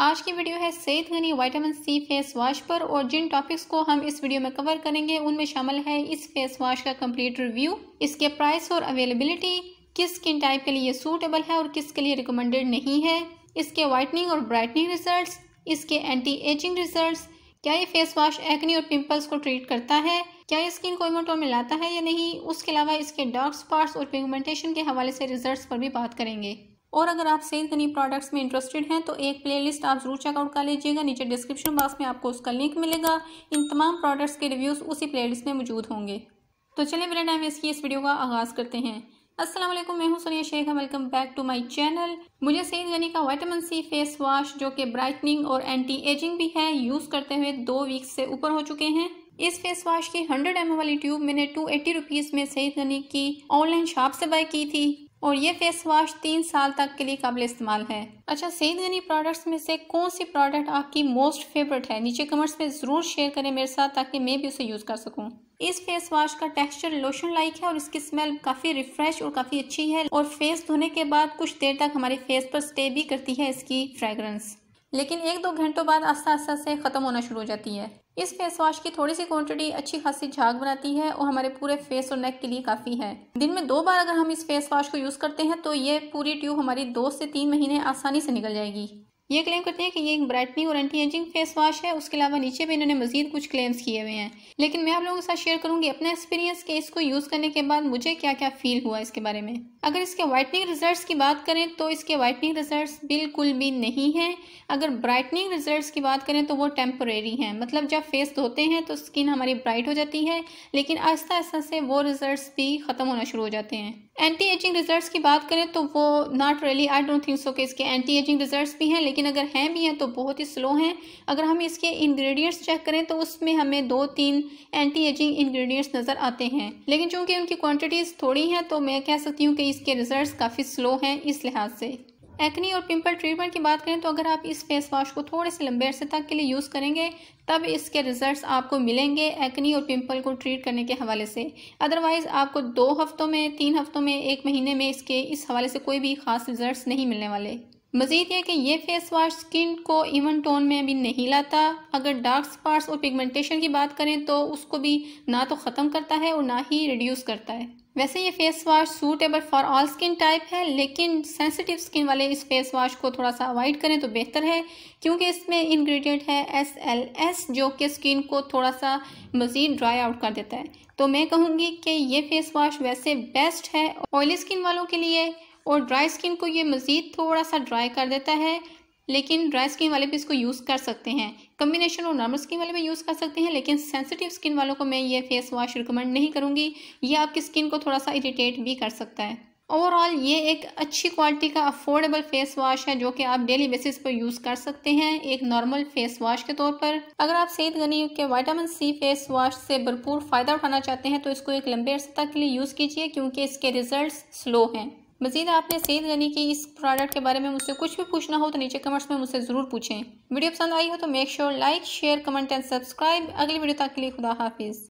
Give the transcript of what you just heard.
आज की वीडियो है सेहत Ghani vitamin C face wash पर और जिन टॉपिक्स को हम इस वीडियो में कवर करेंगे उनमें शामिल है इस फेस वाश का कंप्लीट रिव्यू इसके प्राइस और अवेलेबिलिटी किस स्किन टाइप के लिए सूटेबल है और किसके लिए रिकमेंडेड नहीं है इसके वाइटनिंग और ब्राइटनिंग रिजल्ट इसके एंटी एजिंग रिजल्ट क्या ये फेस वॉश एक्नी और पिम्पल्स को ट्रीट करता है क्या ये स्किन को इमोटोन में लाता है या नहीं उसके अलावा इसके डार्क स्पॉट्स और पिगमेंटेशन के हवाले से रिजल्ट्स पर भी बात करेंगे और अगर आप सेल कनी प्रोडक्ट्स में इंटरेस्टेड हैं तो एक प्लेलिस्ट आप ज़रूर चेकआउट कर लीजिएगा नीचे डिस्क्रिप्शन बॉक्स में आपको उसका लिंक मिलेगा इन तमाम प्रोडक्ट्स के रिव्यूज़ उसी प्लेलिस्ट में मौजूद होंगे तो चलिए मेरे टाइम इसकी इस वीडियो का आगाज़ करते हैं असलम मैं हूं Sonia Sheikh welcome back to my channel मुझे सईद गनी का वाइटामिन सी फेस वॉश जो कि ब्राइटनिंग और एंटी एजिंग भी है यूज़ करते हुए दो वीक्स से ऊपर हो चुके हैं इस फेस वॉश की 100 एम वाली ट्यूब मैंने टू एट्टी रुपीज़ में सही गनी की ऑनलाइन शॉप से बाय की थी और ये फेस वॉश तीन साल तक के लिए काबिल इस्तेमाल है अच्छा सईद गनी प्रोडक्ट्स में से कौन सी प्रोडक्ट आपकी मोस्ट फेवरेट है नीचे कमेंट्स में ज़रूर शेयर करें मेरे साथ ताकि मैं भी उसे यूज़ कर सकूँ इस फेस वॉश का टेक्सचर लोशन लाइक है और इसकी स्मेल काफ़ी रिफ्रेश और काफ़ी अच्छी है और फेस धोने के बाद कुछ देर तक हमारे फेस पर स्टे भी करती है इसकी फ्रेगरेंस लेकिन एक दो घंटों बाद आस्ता आस्ता से ख़त्म होना शुरू हो जाती है इस फेस वॉश की थोड़ी सी क्वांटिटी अच्छी खासी झाग बनाती है और हमारे पूरे फेस और नेक के लिए काफ़ी है दिन में दो बार अगर हम इस फेस वॉश को यूज़ करते हैं तो ये पूरी ट्यूब हमारी दो से तीन महीने आसानी से निकल जाएगी ये क्लेम करते हैं कि ये एक ब्राइटनिंग और एंटी एजिंग फेस वॉश है उसके अलावा नीचे भी इन्होंने मजीद कुछ क्लेम्स किए हुए हैं लेकिन मैं आप लोगों के साथ शेयर करूंगी अपना एक्सपीरियंस कि इसको यूज़ करने के बाद मुझे क्या क्या फील हुआ इसके बारे में अगर इसके वाइटनिंग रिजल्ट की बात करें तो इसके वाइटनिंग रिजल्ट बिल्कुल भी नहीं है अगर ब्राइटनिंग रिजल्ट की बात करें तो वो टेम्पोरेरी हैं मतलब जब फेस धोते हैं तो स्किन हमारी ब्राइट हो जाती है लेकिन आहिस्ता आहिस्ता से वो रिजल्ट भी ख़त्म होना शुरू हो जाते हैं एंटी एजिंग रिजल्ट्स की बात करें तो वो not really I don't think so कि इसके एंटी एजिंग रिजल्ट्स भी हैं लेकिन अगर हैं भी हैं तो बहुत ही स्लो हैं अगर हम इसके इंग्रेडिएंट्स चेक करें तो उसमें हमें दो तीन एंटी एजिंग इंग्रेडिएंट्स नज़र आते हैं लेकिन चूंकि उनकी क्वांटिटीज़ थोड़ी हैं तो मैं कह सकती हूँ कि इसके रिजल्ट काफ़ी स्लो हैं इस लिहाज से एक्नी और पिंपल ट्रीटमेंट की बात करें तो अगर आप इस फेस वॉश को थोड़े से लंबे अरसे तक के लिए यूज़ करेंगे तब इसके रिजल्ट्स आपको मिलेंगे एक्नी और पिंपल को ट्रीट करने के हवाले से अदरवाइज़ आपको दो हफ्तों में तीन हफ्तों में एक महीने में इसके इस हवाले से कोई भी ख़ास रिजल्ट नहीं मिलने वाले मज़ीद यह कि यह फेस वाश स्किन को इवन टोन में भी नहीं लाता अगर डार्क स्पॉट्स और पिगमेंटेशन की बात करें तो उसको भी ना तो ख़त्म करता है और ना ही रिड्यूस करता है वैसे ये face wash suitable for all skin type है लेकिन सेंसिटिव स्किन वाले इस फेस वाश को थोड़ा सा अवॉइड करें तो बेहतर है क्योंकि इसमें इंग्रेडिएंट है एस एल एस जो कि स्किन को थोड़ा सा मज़ीद ड्राई आउट कर देता है तो मैं कहूँगी कि ये फेस वाश वैसे बेस्ट है ऑयली स्किन वालों के लिए और ड्राई स्किन को ये मज़ीद थोड़ा सा ड्राई कर देता है लेकिन ड्राई स्किन वाले भी इसको यूज़ कर सकते हैं कम्बिनेशन और नॉर्मल स्किन वाले भी यूज़ कर सकते हैं लेकिन सेंसिटिव स्किन वालों को मैं ये फेस वॉश रिकमेंड नहीं करूँगी ये आपकी स्किन को थोड़ा सा इरीटेट भी कर सकता है ओवरऑल ये एक अच्छी क्वालिटी का अफोर्डेबल फेस वॉश है जो कि आप डेली बेसिस पर यूज़ कर सकते हैं एक नॉर्मल फेस वॉश के तौर पर अगर आप सईद गनी के विटामिन सी फेस वॉश से भरपूर फ़ायदा उठाना चाहते हैं तो इसको एक लंबे अर्से तक के लिए यूज़ कीजिए क्योंकि इसके रिजल्ट स्लो हैं मजीद आपने सीध गनी की इस प्रोडक्ट के बारे में मुझसे कुछ भी पूछना हो तो नीचे कमेंट्स में मुझसे ज़रूर पूछें वीडियो पसंद आई हो तो make sure like share comment and subscribe अगली वीडियो तक के लिए खुदा हाफिज़